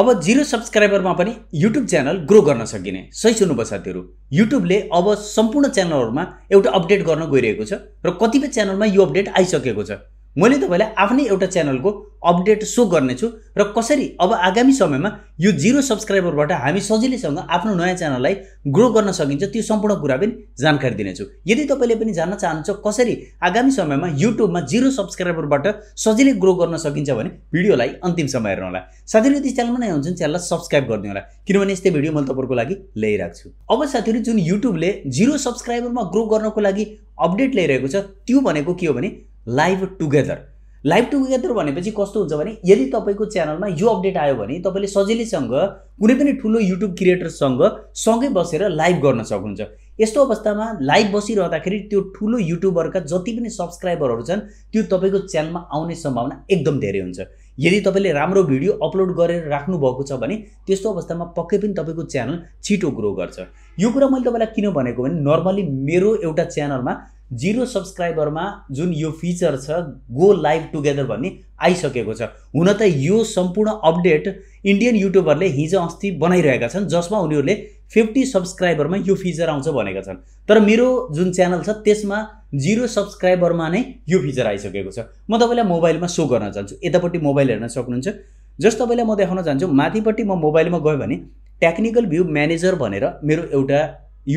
अब जिरो सब्सक्राइबरमा पनि YouTube channel grow गर्न सकिने सही सुन्नुभयो साथीहरू युट्युबले अब सम्पूर्ण च्यानलहरूमा एउटा अपडेट गर्न गइरहेको छ र कतिपय च्यानलमा यो अपडेट आइसकेको छ मैले तपाईँलाई आफ्नै एउटा च्यानलको अपडेट सो गर्नेछु र कसरी अब आगामी समयमा यो जिरो सब्सक्राइबरबाट हामी सजिलैसँग आफ्नो नयाँ च्यानललाई ग्रो गर्न सकिन्छ त्यो सम्पूर्ण कुरा पनि जानकारी दिनेछु यदि तपाईँले पनि जान्न चाहनुहुन्छ कसरी आगामी समयमा युट्युबमा जिरो सब्सक्राइबरबाट सजिलै ग्रो गर्न सकिन्छ भने भिडियोलाई अन्तिम अन्तिमसम्म हेर्नुहोला साथीहरू यदि च्यानलमा नै हुन्छ च्यानललाई सब्सक्राइब होला किनभने यस्तै भिडियो मैले तपाईँको लागि ल्याइरहेको छु अब साथीहरू जुन युट्युबले जिरो सब्सक्राइबरमा ग्रो गर्नको लागि अपडेट ल्याइरहेको छ त्यो भनेको के हो भने लाइभ टुगेदर लाइभ टुगेदर भनेपछि कस्तो हुन्छ भने यदि तपाईँको च्यानलमा यो अपडेट आयो भने तपाईँले सजिलैसँग कुनै पनि ठुलो युट्युब क्रिएटरसँग सँगै बसेर लाइभ गर्न सक्नुहुन्छ यस्तो अवस्थामा लाइभ बसिरहँदाखेरि त्यो ठुलो युट्युबरका जति पनि सब्सक्राइबरहरू छन् त्यो तपाईँको च्यानलमा आउने सम्भावना एकदम धेरै हुन्छ यदि तपाईँले राम्रो भिडियो अपलोड गरेर राख्नुभएको छ भने त्यस्तो अवस्थामा पक्कै पनि तपाईँको च्यानल छिटो ग्रो गर्छ यो कुरा मैले तपाईँलाई किन भनेको भने नर्मली मेरो एउटा च्यानलमा जिरो सब्सक्राइबरमा जुन यो फिचर छ गो लाइभ टुगेदर भन्ने आइसकेको छ हुन त यो सम्पूर्ण अपडेट इन्डियन युट्युबरले हिजो अस्ति बनाइरहेका छन् जसमा उनीहरूले फिफ्टी सब्सक्राइबरमा यो फिचर आउँछ भनेका छन् तर मेरो जुन च्यानल छ त्यसमा जिरो सब्सक्राइबरमा नै यो फिचर आइसकेको छ म तपाईँलाई मोबाइलमा सो गर्न चाहन्छु यतापट्टि मोबाइल हेर्न सक्नुहुन्छ जस्तो तपाईँलाई म देखाउन चाहन्छु माथिपट्टि म मोबाइलमा गएँ भने टेक्निकल भ्यू म्यानेजर भनेर मेरो एउटा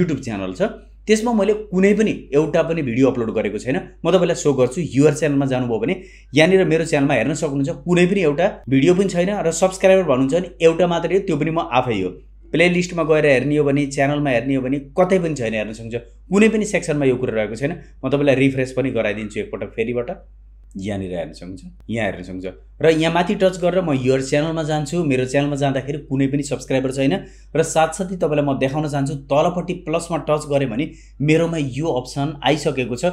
युट्युब च्यानल छ त्यसमा मैले कुनै पनि एउटा पनि भिडियो अपलोड गरेको छैन म तपाईँलाई सो गर्छु युआर च्यानलमा जानुभयो भने यहाँनिर मेरो च्यानलमा हेर्न सक्नुहुन्छ कुनै पनि एउटा भिडियो पनि छैन र सब्सक्राइबर भन्नुहुन्छ भने एउटा मात्रै हो त्यो पनि म आफै हो प्लेलिस्टमा गएर हेर्ने हो भने च्यानलमा हेर्ने हो भने कतै पनि छैन हेर्न सक्छ कुनै पनि सेक्सनमा यो कुरा रहेको छैन म तपाईँलाई रिफ्रेस पनि गराइदिन्छु एकपल्ट फेरिबाट यहाँनिर हेर्न सक्नुहुन्छ यहाँ हेर्न सक्नुहुन्छ र यहाँ माथि टच गरेर म यो च्यानलमा जान्छु मेरो च्यानलमा जाँदाखेरि कुनै पनि सब्सक्राइबर छैन र साथसाथै तपाईँलाई म देखाउन चाहन्छु तलपट्टि प्लसमा टच गरेँ भने मेरोमा यो अप्सन आइसकेको छ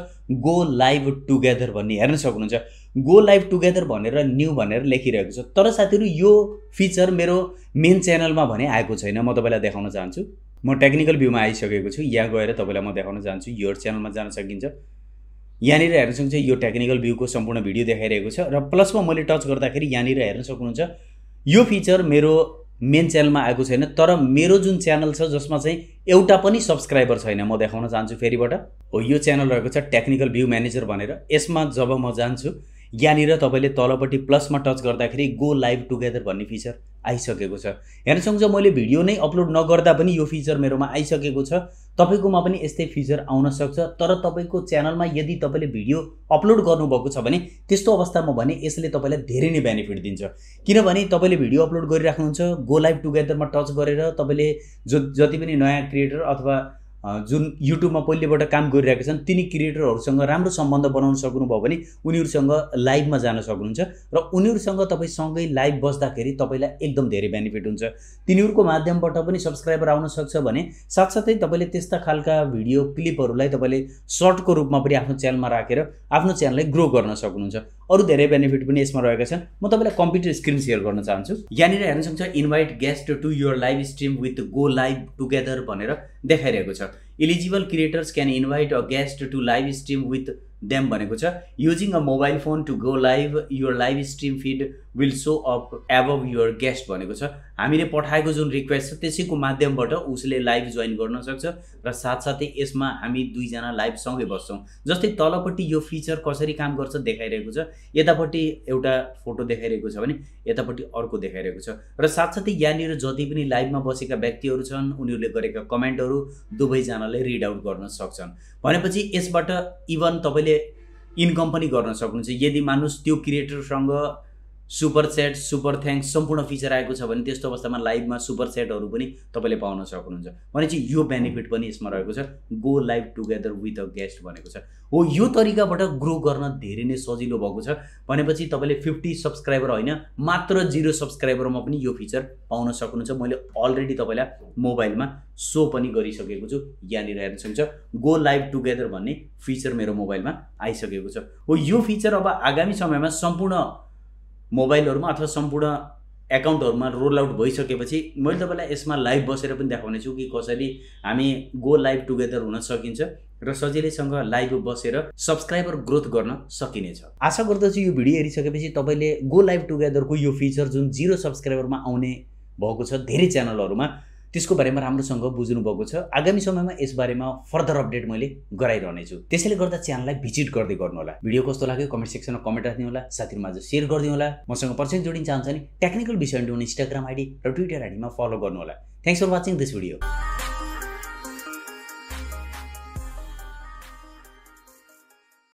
गो लाइभ टुगेदर भन्ने हेर्न सक्नुहुन्छ गो लाइभ टुगेदर भनेर न्यू भनेर लेखिरहेको छ तर साथीहरू यो फिचर मेरो मेन च्यानलमा भने आएको छैन म तपाईँलाई देखाउन चाहन्छु म टेक्निकल भ्यूमा आइसकेको छु यहाँ गएर तपाईँलाई म देखाउन चाहन्छु यो च्यानलमा जान सकिन्छ यहाँनिर हेर्न सक्नुहुन्छ यो टेक्निकल भ्यूको सम्पूर्ण भिडियो देखाइरहेको छ र प्लसमा मैले टच गर्दाखेरि यहाँनिर हेर्न सक्नुहुन्छ यो फिचर मेरो मेन च्यानलमा आएको छैन तर मेरो जुन च्यानल छ जसमा चाहिँ एउटा पनि सब्सक्राइबर छैन म देखाउन चाहन्छु फेरिबाट हो यो च्यानल रहेको छ टेक्निकल भ्यू म्यानेजर भनेर यसमा जब म जान्छु यहाँनिर तपाईँले तलपट्टि प्लसमा टच गर्दाखेरि गो लाइभ टुगेदर भन्ने फिचर आइसकेको छ हेर्नसक्छ मैले भिडियो नै अपलोड नगर्दा पनि यो फिचर मेरोमा आइसकेको छ तपाईँकोमा पनि यस्तै फिचर आउन सक्छ तर तपाईँको च्यानलमा यदि तपाईँले भिडियो अपलोड गर्नुभएको छ भने त्यस्तो अवस्थामा भने यसले तपाईँलाई धेरै नै बेनिफिट दिन्छ किनभने तपाईँले भिडियो अपलोड गरिराख्नुहुन्छ गो लाइभ टुगेदरमा टच गरेर तपाईँले जो जति पनि नयाँ क्रिएटर अथवा जुन युट्युबमा पहिलेबाट काम गरिरहेका छन् तिनी क्रिएटरहरूसँग राम्रो सम्बन्ध बनाउन सक्नुभयो भने उनीहरूसँग लाइभमा जान सक्नुहुन्छ र उनीहरूसँग तपाईँ सँगै लाइभ बस्दाखेरि तपाईँलाई एकदम धेरै बेनिफिट हुन्छ तिनीहरूको माध्यमबाट पनि सब्सक्राइबर आउन सक्छ भने साथसाथै तपाईँले त्यस्ता खालका भिडियो क्लिपहरूलाई तपाईँले सर्टको रूपमा पनि आफ्नो च्यानलमा राखेर आफ्नो च्यानललाई ग्रो गर्न सक्नुहुन्छ अरू धेरै बेनिफिट पनि यसमा रहेका छन् म तपाईँलाई कम्प्युटर स्क्रिन सेयर गर्न चाहन्छु यहाँनिर हेर्न सक्छ invite guest to your live stream with go live together भनेर देखाइरहेको छ Eligible creators can invite a guest to live stream with them. Using a mobile phone to go live, your live stream feed will show up एभभ your guest भनेको छ हामीले पठाएको जुन request छ त्यसैको माध्यमबाट उसले लाइभ जोइन गर्न सक्छ र साथसाथै यसमा हामी दुईजना लाइभ सँगै बस्छौँ जस्तै तलपट्टि यो फिचर कसरी काम गर्छ देखाइरहेको छ यतापट्टि एउटा फोटो देखाइरहेको छ भने यतापट्टि अर्को देखाइरहेको छ र साथसाथै यहाँनिर जति पनि लाइभमा बसेका व्यक्तिहरू छन् उनीहरूले गरेका कमेन्टहरू दुवैजनाले रिड आउट गर्न सक्छन् भनेपछि यसबाट इभन तपाईँले इन्कम पनि गर्न सक्नुहुन्छ यदि मान्नुहोस् त्यो क्रिएटरसँग सुपर सेट सुपर थ्याङ्क्स सम्पूर्ण फिचर आएको छ भने त्यस्तो अवस्थामा लाइभमा सुपर सेटहरू पनि तपाईँले पाउन सक्नुहुन्छ भनेपछि यो बेनिफिट पनि यसमा रहेको छ go live together with a guest भनेको छ हो यो तरिकाबाट ग्रो गर्न धेरै नै सजिलो भएको छ भनेपछि तपाईँले फिफ्टी सब्सक्राइबर होइन मात्र जिरो सब्सक्राइबरमा पनि यो फिचर पाउन सक्नुहुन्छ मैले अलरेडी तपाईँलाई मोबाइलमा सो पनि गरिसकेको छु यहाँनिर हेर्न सक्छ गो लाइभ टुगेदर भन्ने फिचर मेरो मोबाइलमा आइसकेको छ हो यो फिचर अब आगामी समयमा सम्पूर्ण मोबाइलहरूमा अथवा सम्पूर्ण एकाउन्टहरूमा रोल आउट भइसकेपछि मैले तपाईँलाई यसमा लाइभ बसेर पनि देखाउने छु कि कसरी हामी गो लाइभ टुगेदर हुन सकिन्छ र सजिलैसँग लाइभ बसेर सब्सक्राइबर ग्रोथ गर्न सकिनेछ आशा गर्दछु यो भिडियो हेरिसकेपछि तपाईँले गो लाइभ टुगेदरको यो फिचर जुन जिरो सब्सक्राइबरमा आउने भएको छ धेरै च्यानलहरूमा त्यसको बारेमा राम्रोसँग बुझ्नुभएको छ आगामी समयमा यसबारेमा फर्दर अपडेट मैले गराइरहनेछु त्यसैले गर्दा च्यानललाई भिजिट गर्दै गर्नु होला भिडियो कस्तो लाग्यो कमेन्ट सेक्सनमा कमेन्ट राखिदिनुहोला साथीहरूमा आज सेयर गरिदिनुहोला मसँग पर्सेन्ट जोडिन चाहन्छ भने टेक्निकल विषय इन्स्टाग्राम आइडी र ट्विटर आइडीमा फलो गर्नु होला thanks for watching this video